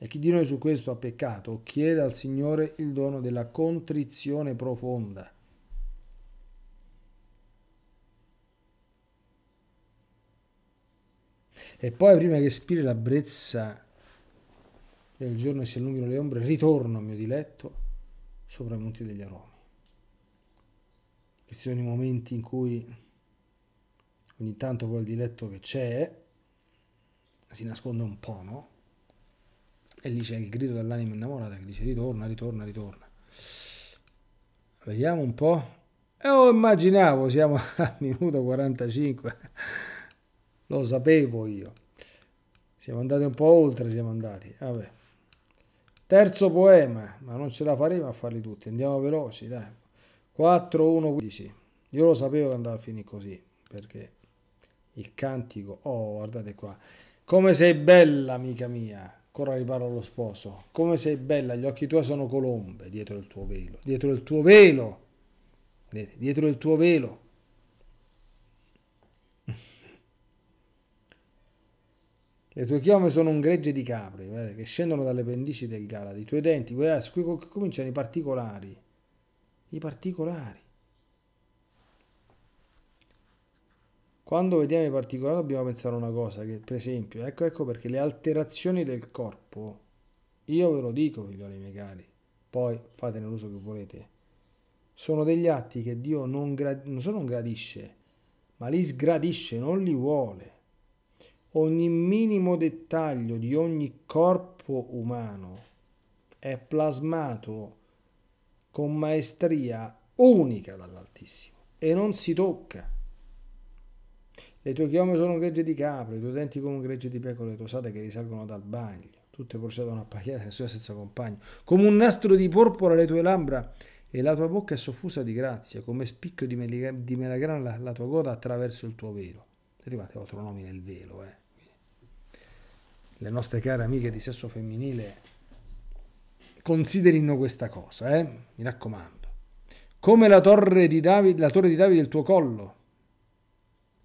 E chi di noi su questo ha peccato, chieda al Signore il dono della contrizione profonda. E poi prima che spiri la brezza del giorno e si allungano le ombre, ritorno al mio diletto sopra i monti degli aromi. Questi sono i momenti in cui ogni tanto quel diletto che c'è si nasconde un po', no? E lì c'è il grido dell'anima innamorata che dice ritorna, ritorna, ritorna. Vediamo un po'. E oh, immaginavo, siamo [laughs] al minuto 45. Lo sapevo io. Siamo andati un po' oltre, siamo andati. Vabbè. Terzo poema, ma non ce la faremo a farli tutti. Andiamo veloci, dai. 4, 1, 15. Io lo sapevo che andava a finire così, perché il cantico... Oh, guardate qua. Come sei bella, amica mia corra riparo allo sposo. Come sei bella, gli occhi tuoi sono colombe dietro il tuo velo, dietro il tuo velo, dietro il tuo velo. [laughs] Le tue chiome sono un gregge di capri vedete, che scendono dalle pendici del Galati. I tuoi denti, guarda, ah, cominciano i particolari. I particolari. Quando vediamo i particolari dobbiamo pensare a una cosa, che per esempio, ecco, ecco perché le alterazioni del corpo, io ve lo dico figlioli miei cari, poi fatene l'uso che volete, sono degli atti che Dio non, grad- non solo non gradisce, ma li sgradisce, non li vuole. Ogni minimo dettaglio di ogni corpo umano è plasmato con maestria unica dall'Altissimo e non si tocca. Le tue chiome sono gregge di capro, i tuoi denti come un gregge di pecore le tue sate che risalgono dal bagno. Tutte procedono appagliate, nessuno senza compagno. Come un nastro di porpora le tue labbra e la tua bocca è soffusa di grazia, come spicchio di, mel- di melagrana la, la, tua coda attraverso il tuo velo. Senti altro autonomi nel velo, eh. Le nostre care amiche di sesso femminile considerino questa cosa, eh. Mi raccomando. Come la torre di Davide, la torre di Davide il tuo collo,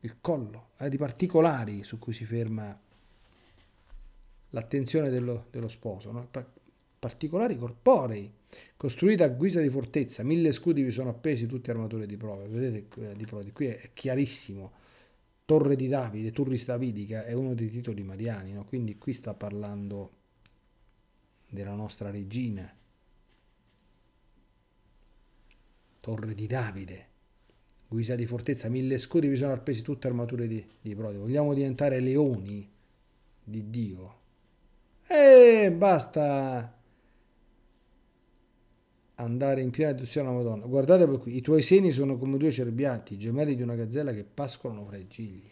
il collo, eh, di particolari su cui si ferma l'attenzione dello, dello sposo, no? particolari corporei, costruiti a guisa di fortezza, mille scudi vi sono appesi, tutte armature di prove, vedete eh, di prove, qui è chiarissimo, Torre di Davide, Turris Davidica è uno dei titoli mariani, no? quindi qui sta parlando della nostra regina, Torre di Davide, guisa di fortezza, mille scudi vi sono appesi tutte armature di, di prode. Vogliamo diventare leoni di Dio. E eh, basta andare in piena deduzione alla Madonna. Guardate per qui, i tuoi seni sono come due cerbiatti, gemelli di una gazzella che pascolano fra i gigli.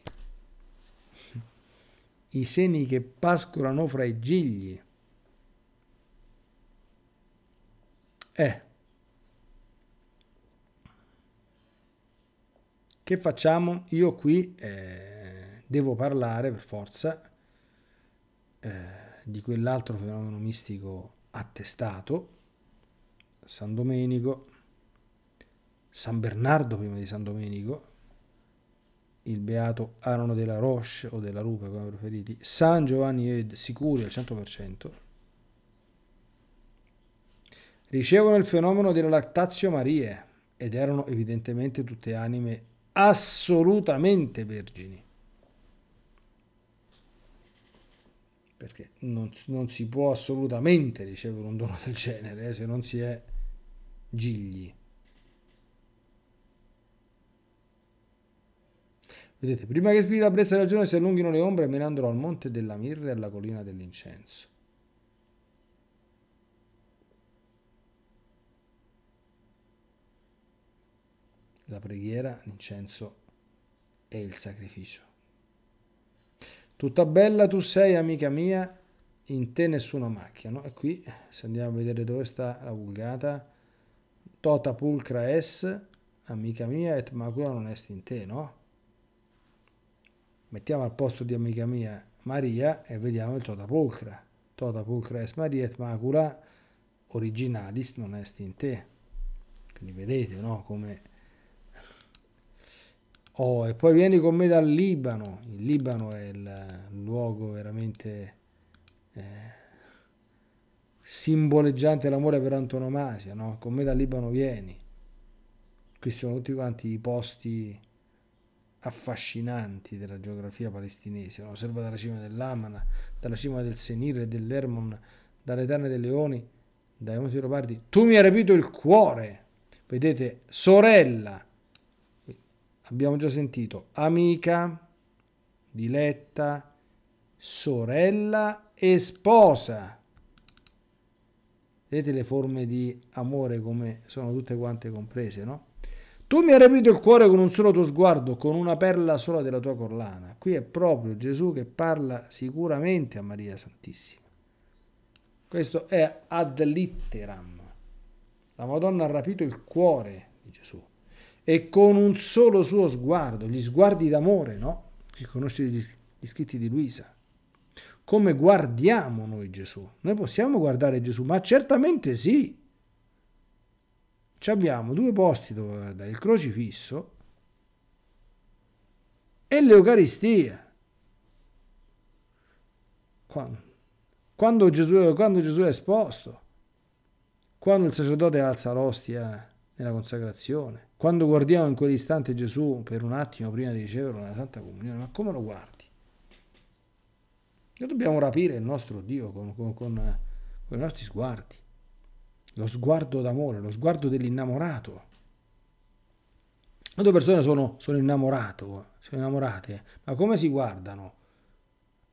I seni che pascolano fra i gigli. Eh, Che facciamo? Io qui eh, devo parlare per forza eh, di quell'altro fenomeno mistico attestato, San Domenico, San Bernardo prima di San Domenico, il beato Arano della Roche o della Rupe, come preferiti, San Giovanni Ed, sicuri al 100%, ricevono il fenomeno della Lactazio Marie ed erano evidentemente tutte anime assolutamente vergini. Perché non, non si può assolutamente ricevere un dono del genere eh, se non si è gigli. Vedete, prima che spiri la brezza del giorno si allunghino le ombre menandolo al monte della mirra e alla collina dell'incenso. la preghiera, l'incenso e il sacrificio. Tutta bella tu sei, amica mia, in te nessuna macchia. No? E qui, se andiamo a vedere dove sta la vulgata, tota pulcra es, amica mia, et macula non est in te, no? Mettiamo al posto di amica mia Maria e vediamo il tota pulcra. Tota pulcra es Maria et macula originalis non est in te. Quindi vedete, no? Come Oh, e poi vieni con me dal Libano. Il Libano è il luogo veramente eh, simboleggiante l'amore per antonomasia, no? Con me dal Libano vieni. Qui sono tutti quanti i posti affascinanti della geografia palestinese. Lo osserva dalla cima dell'Amana, dalla cima del Senir e dell'Ermon, dalle terne dei leoni, dai monti leopardi. Tu mi hai rapito il cuore. Vedete, sorella, abbiamo già sentito amica, diletta, sorella e sposa. Vedete le forme di amore come sono tutte quante comprese, no? Tu mi hai rapito il cuore con un solo tuo sguardo, con una perla sola della tua collana. Qui è proprio Gesù che parla sicuramente a Maria Santissima. Questo è ad litteram. La Madonna ha rapito il cuore di Gesù e con un solo suo sguardo, gli sguardi d'amore, no? Che conosce gli, scritti di Luisa. Come guardiamo noi Gesù? Noi possiamo guardare Gesù, ma certamente sì. Ci abbiamo due posti dove guardare, il crocifisso e l'Eucaristia. Quando, Gesù, quando Gesù è esposto, quando il sacerdote alza l'ostia nella consacrazione, quando guardiamo in quell'istante Gesù per un attimo prima di ricevere una santa comunione, ma come lo guardi? Noi dobbiamo rapire il nostro Dio con, con, con, eh, con i nostri sguardi, lo sguardo d'amore, lo sguardo dell'innamorato. Quando due persone sono, sono, innamorato, sono innamorate, ma come si guardano?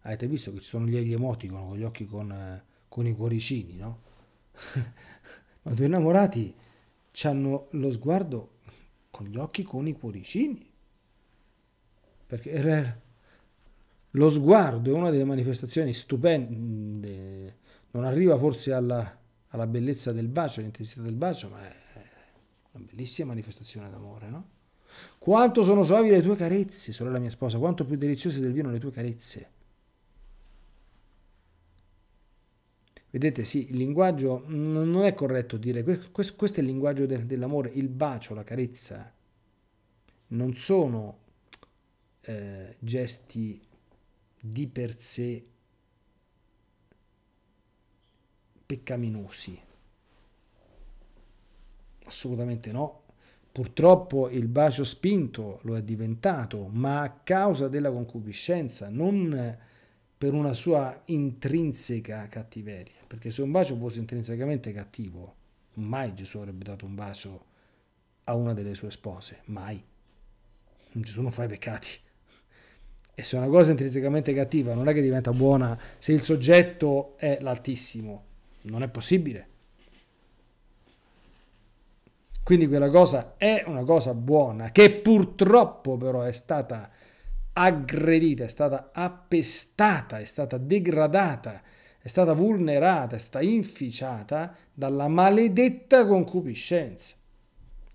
Avete visto che ci sono gli emoticon con gli occhi con, eh, con i cuoricini, no? ma [laughs] due innamorati hanno lo sguardo con gli occhi con i cuoricini. Perché lo sguardo è una delle manifestazioni stupende, non arriva forse alla, alla bellezza del bacio, all'intensità del bacio, ma è una bellissima manifestazione d'amore, no? Quanto sono soavi le tue carezze, sorella mia sposa, quanto più deliziose del vino le tue carezze. Vedete, sì, il linguaggio non è corretto dire, questo, questo è il linguaggio del, dell'amore, il bacio, la carezza, non sono eh, gesti di per sé peccaminosi. Assolutamente no. Purtroppo il bacio spinto lo è diventato, ma a causa della concupiscenza, non per una sua intrinseca cattiveria, perché se un bacio fosse intrinsecamente cattivo, mai Gesù avrebbe dato un bacio a una delle sue spose, mai. Gesù non fa i peccati. E se una cosa è intrinsecamente cattiva non è che diventa buona se il soggetto è l'altissimo, non è possibile. Quindi quella cosa è una cosa buona che purtroppo però è stata aggredita, è stata appestata, è stata degradata, è stata vulnerata, è stata inficiata dalla maledetta concupiscenza.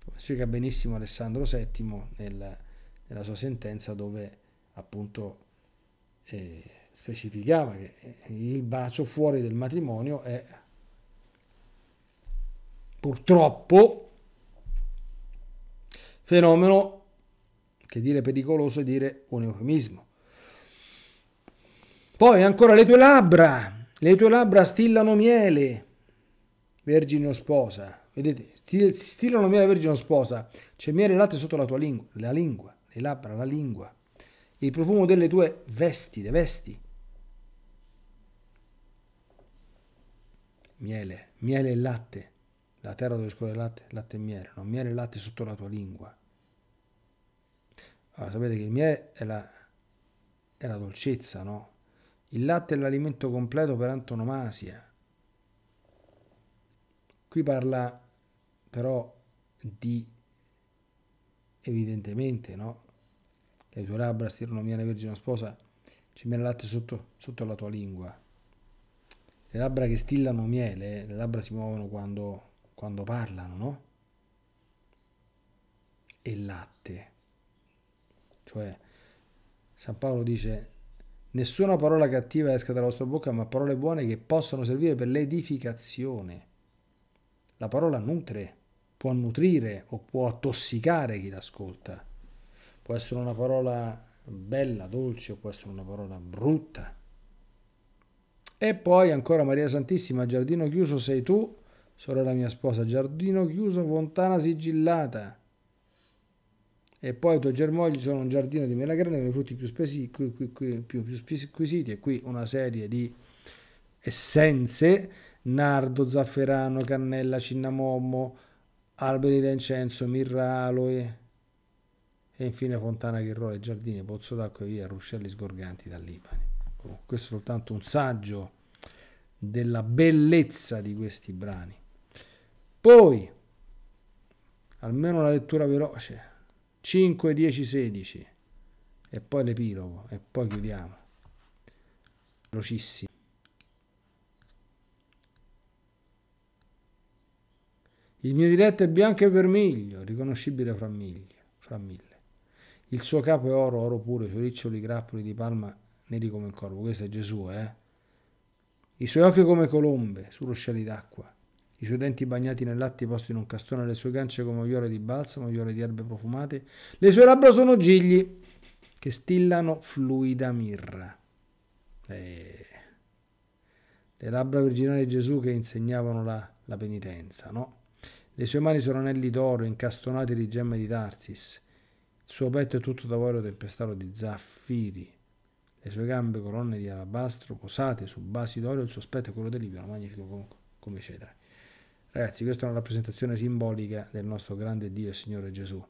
Come spiega benissimo Alessandro VII nel, nella sua sentenza dove appunto eh, specificava che il bacio fuori del matrimonio è purtroppo fenomeno che dire pericoloso è dire un eufemismo. Poi ancora le tue labbra, le tue labbra stillano miele, vergine o sposa. Vedete, stillano miele, vergine o sposa. C'è miele e latte sotto la tua lingua, la lingua, le labbra, la lingua. Il profumo delle tue vesti, le vesti. Miele, miele e latte, la terra dove scorre il latte, latte e miele, non miele e latte sotto la tua lingua allora, sapete che il miele è la, è la dolcezza, no? Il latte è l'alimento completo per antonomasia. Qui parla però di, evidentemente, no? Le tue labbra stirano miele vergine sposa, c'è miele latte sotto, sotto la tua lingua. Le labbra che stillano miele, le labbra si muovono quando, quando parlano, no? E il latte. Cioè, San Paolo dice, nessuna parola cattiva esca dalla vostra bocca, ma parole buone che possono servire per l'edificazione. La parola nutre, può nutrire o può attossicare chi l'ascolta. Può essere una parola bella, dolce, o può essere una parola brutta. E poi ancora Maria Santissima, giardino chiuso sei tu, sorella mia sposa, giardino chiuso, fontana sigillata e poi i tuoi germogli sono un giardino di melagrane con i frutti più, spesi, qui, qui, qui, più, più squisiti e qui una serie di essenze, nardo, zafferano, cannella, cinnamommo, alberi da incenso, mirra, aloe e infine fontana, che chirrole, giardini, pozzo d'acqua e via, ruscelli sgorganti dall'Ibani. Questo è soltanto un saggio della bellezza di questi brani. Poi, almeno una lettura veloce, 5, 10, 16 e poi l'epilogo e poi chiudiamo. Velocissimo. Il mio diretto è bianco e vermiglio, riconoscibile fra miglia, fra mille. Il suo capo è oro, oro puro, i suoi riccioli grappoli di palma neri come il corvo. Questo è Gesù, eh? I suoi occhi come colombe su ruscelli d'acqua i suoi denti bagnati nel latte posti in un castone, le sue gance come uiole di balsamo, uiole di erbe profumate, le sue labbra sono gigli che stillano fluida mirra. Eh. Le labbra virginali di Gesù che insegnavano la, la penitenza, no? Le sue mani sono anelli d'oro incastonati di gemme di Tarsis. Il suo petto è tutto d'avorio tempestato di zaffiri. Le sue gambe colonne di alabastro posate su basi d'oro. Il suo aspetto è quello del Libano, magnifico come, come cedra. Ragazzi, questa è una rappresentazione simbolica del nostro grande Dio e Signore Gesù.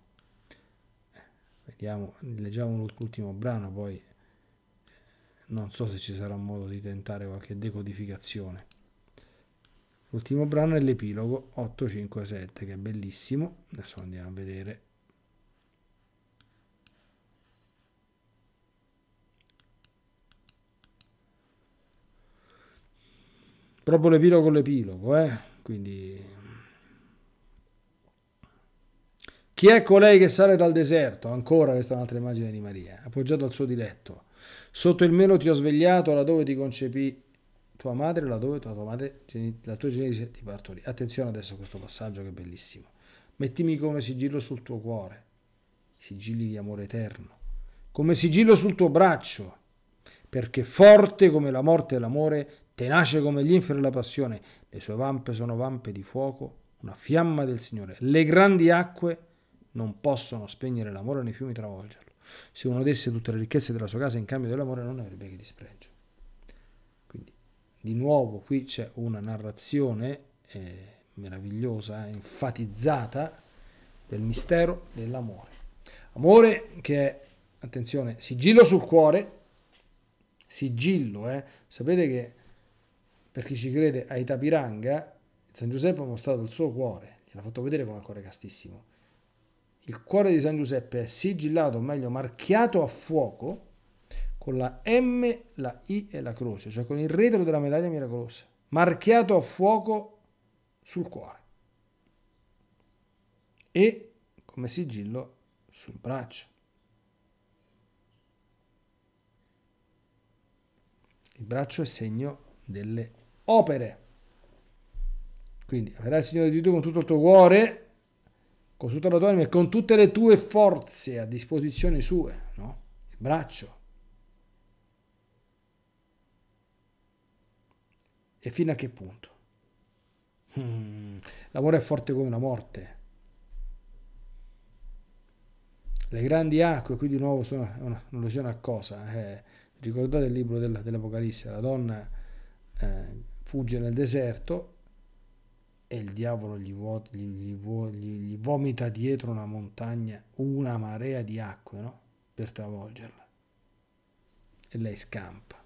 Eh, vediamo, leggiamo l'ultimo brano, poi eh, non so se ci sarà modo di tentare qualche decodificazione. L'ultimo brano è l'epilogo 857, che è bellissimo. Adesso andiamo a vedere. Proprio l'epilogo, l'epilogo, eh. Quindi mm. Chi è colei che sale dal deserto? Ancora questa è un'altra immagine di Maria, appoggiata al suo diletto. Sotto il melo ti ho svegliato, laddove ti concepì tua madre, laddove tua madre, la tua genesi ti partorì. Attenzione adesso a questo passaggio che è bellissimo. Mettimi come sigillo sul tuo cuore, sigilli di amore eterno, come sigillo sul tuo braccio, perché forte come la morte e l'amore, tenace come gli inferi la passione, le sue vampe sono vampe di fuoco, una fiamma del Signore. Le grandi acque non possono spegnere l'amore nei fiumi travolgerlo. Se uno desse tutte le ricchezze della sua casa in cambio dell'amore non avrebbe che dispregio. Quindi, di nuovo, qui c'è una narrazione eh, meravigliosa, enfatizzata del mistero dell'amore. Amore che è, attenzione, sigillo sul cuore, sigillo, eh? sapete che per chi ci crede, ai Tapiranga, San Giuseppe ha mostrato il suo cuore, gliel'ha fatto vedere come il cuore castissimo. Il cuore di San Giuseppe è sigillato, o meglio marchiato a fuoco, con la M, la I e la croce, cioè con il retro della medaglia miracolosa, marchiato a fuoco sul cuore e come sigillo sul braccio. Il braccio è segno delle opere. Quindi amerai il Signore di Dio con tutto il tuo cuore, con tutta la tua anima e con tutte le tue forze a disposizione sue, no? Il braccio. E fino a che punto? Mm, l'amore è forte come una morte. Le grandi acque, qui di nuovo sono una, un'allusione a cosa? Eh, ricordate il libro dell'Apocalisse, la donna... Eh, fugge nel deserto e il diavolo gli, vuo, gli, gli, vuo, gli, vomita dietro una montagna, una marea di acque, no? Per travolgerla. E lei scampa.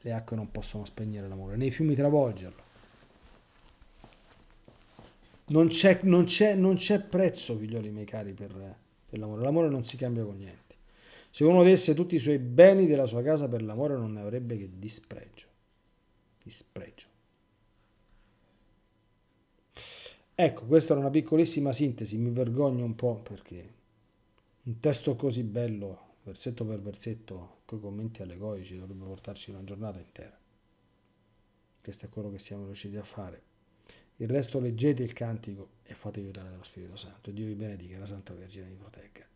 Le acque non possono spegnere l'amore, nei fiumi travolgerlo. Non c'è, non c'è, non c'è prezzo, figlioli miei cari, per, per l'amore. L'amore non si cambia con niente. Se uno desse tutti i suoi beni della sua casa per l'amore non ne avrebbe che dispregio dispregio. Ecco, questa era una piccolissima sintesi, mi vergogno un po' perché un testo così bello, versetto per versetto, con i commenti allegoici dovrebbe portarci una giornata intera. Questo è quello che siamo riusciti a fare. Il resto leggete il cantico e fate aiutare dallo Spirito Santo. Dio vi benedica, la Santa Vergine vi protegga.